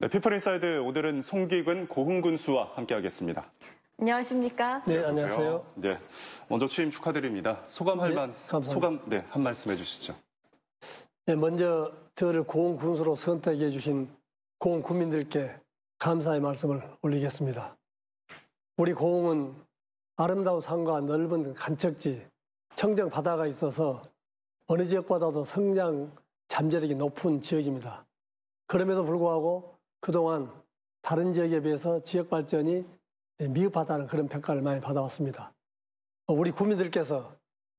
네, 피플 인사이드 오늘은 송기근 고흥 군수와 함께하겠습니다. 안녕하십니까? 네, 안녕하세요. 네, 먼저 취임 축하드립니다. 소감 할만 네, 소감 네, 한 말씀 해주시죠. 네, 먼저 저를 고흥 군수로 선택해 주신 고흥 국민들께 감사의 말씀을 올리겠습니다. 우리 고흥은 아름다운 산과 넓은 간척지, 청정 바다가 있어서 어느 지역보다도 성장 잠재력이 높은 지역입니다. 그럼에도 불구하고 그동안 다른 지역에 비해서 지역 발전이 미흡하다는 그런 평가를 많이 받아왔습니다. 우리 국민들께서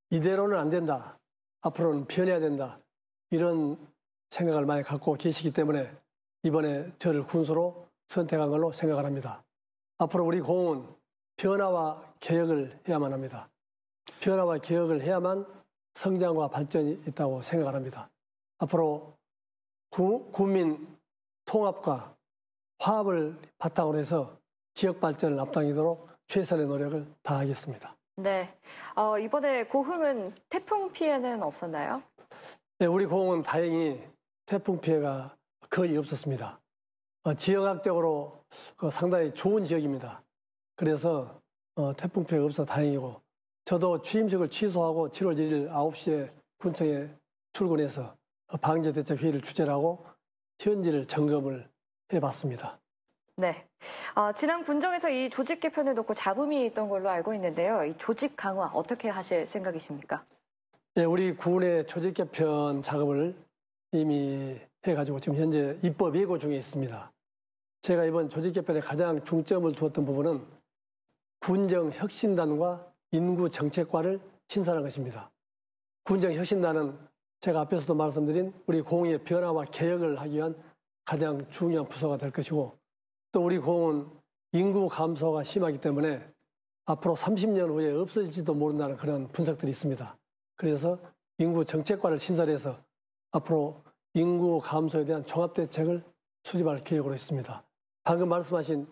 이대로는 안 된다. 앞으로는 변해야 된다. 이런 생각을 많이 갖고 계시기 때문에 이번에 저를 군수로 선택한 걸로 생각을 합니다. 앞으로 우리 공은 변화와 개혁을 해야만 합니다. 변화와 개혁을 해야만 성장과 발전이 있다고 생각을 합니다. 앞으로 구, 국민 통합과 화합을 바탕으로 해서 지역 발전을 앞당기도록 최선의 노력을 다하겠습니다. 네. 어, 이번에 고흥은 태풍 피해는 없었나요? 네, 우리 고흥은 다행히 태풍 피해가 거의 없었습니다. 어, 지역학적으로 어, 상당히 좋은 지역입니다. 그래서 어, 태풍 피해가 없어 다행이고 저도 취임식을 취소하고 7월 1일 9시에 군청에 출근해서 방제대책회의를 주재하고 현지를 점검을 네, 맞습니다. 네. 아, 지난 군정에서 이 조직 개편을 놓고 잡음이 있던 걸로 알고 있는데요. 이 조직 강화 어떻게 하실 생각이십니까? 네, 우리 군의 조직 개편 작업을 이미 해가지고 지금 현재 입법 예고 중에 있습니다. 제가 이번 조직 개편에 가장 중점을 두었던 부분은 군정 혁신단과 인구 정책과를 신설한 것입니다. 군정 혁신단은 제가 앞에서도 말씀드린 우리 공의 변화와 개혁을 하기 위한 가장 중요한 부서가 될 것이고 또 우리 공은 인구 감소가 심하기 때문에 앞으로 30년 후에 없어질지도 모른다는 그런 분석들이 있습니다. 그래서 인구 정책과를 신설해서 앞으로 인구 감소에 대한 종합 대책을 수집할 계획으로 있습니다. 방금 말씀하신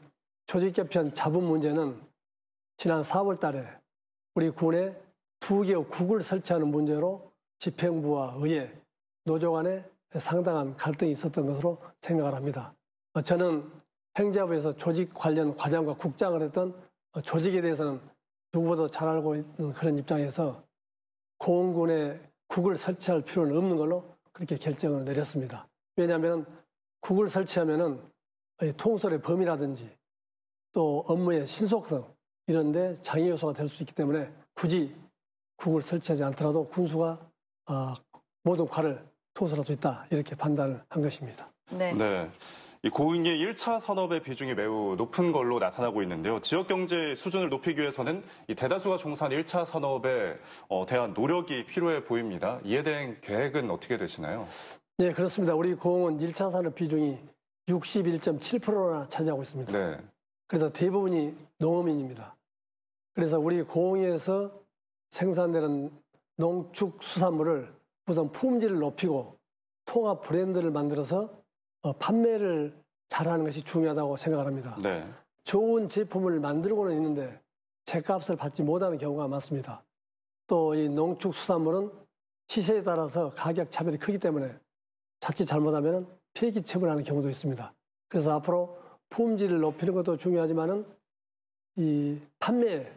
조직 개편 자본 문제는 지난 4월 달에 우리 군에 두 개의 국을 설치하는 문제로 집행부와 의회, 노조 간의 상당한 갈등이 있었던 것으로 생각을 합니다. 어, 저는 행자부에서 조직 관련 과장과 국장을 했던 어, 조직에 대해서는 누구보다 잘 알고 있는 그런 입장에서 공군에 국을 설치할 필요는 없는 걸로 그렇게 결정을 내렸습니다. 왜냐하면 국을 설치하면은 통솔의 범위라든지 또 업무의 신속성 이런데 장애 요소가 될 수 있기 때문에 굳이 국을 설치하지 않더라도 군수가 어, 모든 과를 소설화도 있다 이렇게 판단을 한 것입니다. 네. 네. 이 고용의 1차 산업의 비중이 매우 높은 걸로 나타나고 있는데요. 지역 경제 수준을 높이기 위해서는 이 대다수가 종사한 1차 산업에 어, 대한 노력이 필요해 보입니다. 이에 대한 계획은 어떻게 되시나요? 네, 그렇습니다. 우리 고용은 1차 산업 비중이 61.7%나 차지하고 있습니다. 네. 그래서 대부분이 농업인입니다 그래서 우리 고용에서 생산되는 농축수산물을 우선 품질을 높이고 통합 브랜드를 만들어서 어, 판매를 잘하는 것이 중요하다고 생각을 합니다. 네. 좋은 제품을 만들고는 있는데 제값을 받지 못하는 경우가 많습니다. 또 이 농축수산물은 시세에 따라서 가격 차별이 크기 때문에 자칫 잘못하면 폐기 처분하는 경우도 있습니다. 그래서 앞으로 품질을 높이는 것도 중요하지만은 이 판매에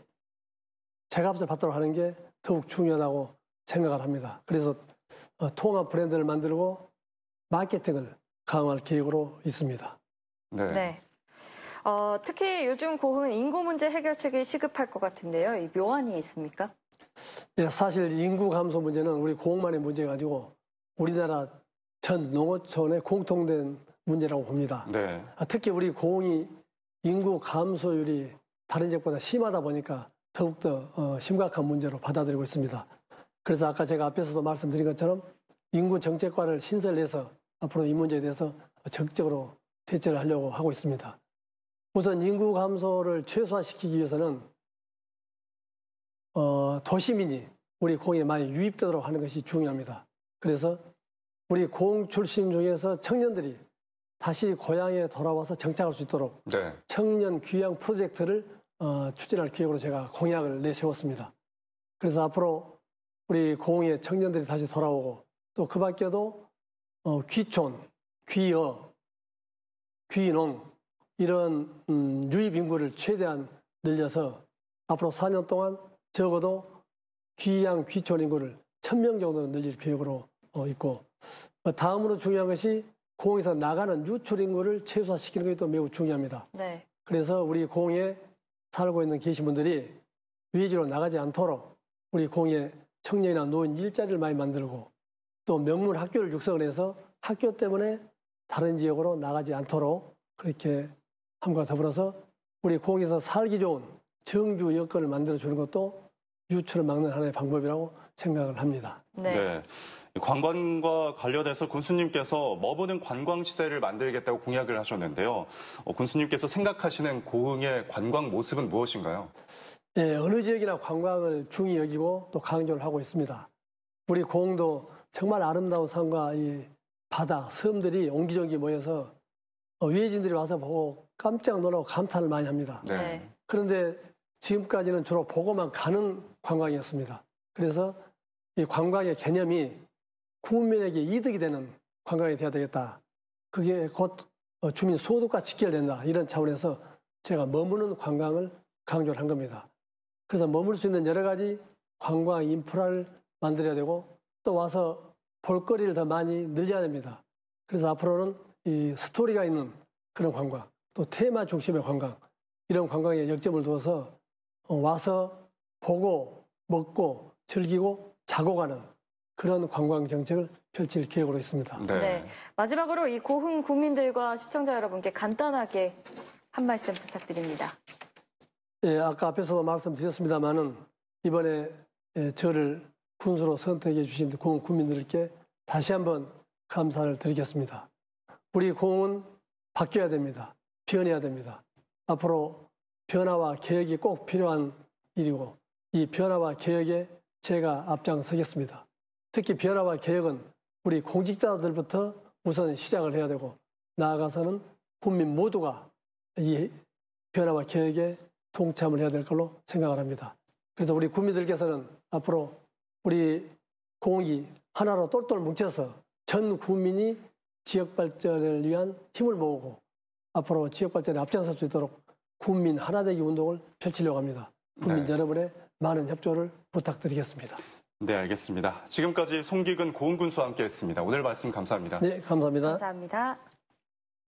제값을 받도록 하는 게 더욱 중요하다고 생각을 합니다. 그래서 어, 통합 브랜드를 만들고 마케팅을 강화할 계획으로 있습니다. 네. 네. 어, 특히 요즘 고흥은 인구 문제 해결책이 시급할 것 같은데요. 이 묘안이 있습니까? 예, 사실 인구 감소 문제는 우리 고흥만의 문제 가지고 우리나라 전 농어촌의 공통된 문제라고 봅니다. 네. 아, 특히 우리 고흥이 인구 감소율이 다른 지역보다 심하다 보니까 더욱더 어, 심각한 문제로 받아들이고 있습니다. 그래서 아까 제가 앞에서도 말씀드린 것처럼 인구 정책관을 신설해서 앞으로 이 문제에 대해서 적극적으로 대처를 하려고 하고 있습니다. 우선 인구 감소를 최소화시키기 위해서는 어, 도시민이 우리 공에 많이 유입되도록 하는 것이 중요합니다. 그래서 우리 공 출신 중에서 청년들이 다시 고향에 돌아와서 정착할 수 있도록 네. 청년 귀향 프로젝트를 어, 추진할 계획으로 제가 공약을 내세웠습니다. 그래서 앞으로 우리 고흥의 청년들이 다시 돌아오고 또 그 밖에도 어, 귀촌, 귀여, 귀농 이런 음, 유입 인구를 최대한 늘려서 앞으로 4년 동안 적어도 귀양 귀촌 인구를 1000명 정도로 늘릴 계획으로 어, 있고 어, 다음으로 중요한 것이 공에서 나가는 유출 인구를 최소화시키는 것이 또 매우 중요합니다. 네. 그래서 우리 공에 살고 있는 계신 분들이 위지로 나가지 않도록 우리 공에 청년이나 노인 일자리를 많이 만들고 또 명문 학교를 육성을 해서 학교 때문에 다른 지역으로 나가지 않도록 그렇게 함과 더불어서 우리 거에서 살기 좋은 정주 여건을 만들어 주는 것도 유출을 막는 하나의 방법이라고 생각을 합니다. 네. 네. 관광과 관련해서 군수님께서 머무는 관광 시대를 만들겠다고 공약을 하셨는데요. 어, 군수님께서 생각하시는 고흥의 관광 모습은 무엇인가요? 예, 어느 지역이나 관광을 중히 여기고 또 강조를 하고 있습니다. 우리 공도 정말 아름다운 산과 이 바다, 섬들이 옹기종기 모여서 외지인들이 어, 와서 보고 깜짝 놀라고 감탄을 많이 합니다. 네. 네. 그런데 지금까지는 주로 보고만 가는 관광이었습니다. 그래서 이 관광의 개념이 국민에게 이득이 되는 관광이 되어야 되겠다. 그게 곧 어, 주민 소득과 직결된다. 이런 차원에서 제가 머무는 관광을 강조를 한 겁니다. 그래서 머물 수 있는 여러 가지 관광 인프라를 만들어야 되고 또 와서 볼거리를 더 많이 늘려야 됩니다. 그래서 앞으로는 이 스토리가 있는 그런 관광, 또 테마 중심의 관광, 이런 관광에 역점을 두어서 어, 와서 보고, 먹고, 즐기고, 자고 가는 그런 관광 정책을 펼칠 계획으로 있습니다. 네. 네. 마지막으로 이 고흥 국민들과 시청자 여러분께 간단하게 한 말씀 부탁드립니다. 예, 아까 앞에서도 말씀드렸습니다만은 이번에 예, 저를 군수로 선택해 주신 공 국민들께 다시 한번 감사를 드리겠습니다. 우리 공은 바뀌어야 됩니다. 변해야 됩니다. 앞으로 변화와 개혁이 꼭 필요한 일이고 이 변화와 개혁에 제가 앞장서겠습니다. 특히 변화와 개혁은 우리 공직자들부터 우선 시작을 해야 되고 나아가서는 국민 모두가 이 변화와 개혁에 동참을 해야 될 걸로 생각을 합니다. 그래서 우리 국민들께서는 앞으로 우리 공이 하나로 똘똘 뭉쳐서 전 국민이 지역 발전을 위한 힘을 모으고 앞으로 지역 발전에 앞장설 수 있도록 국민 하나되기 운동을 펼치려고 합니다. 국민 네. 여러분의 많은 협조를 부탁드리겠습니다. 네, 알겠습니다. 지금까지 송기근 고은군수와 함께했습니다. 오늘 말씀 감사합니다. 네, 감사합니다. 감사합니다.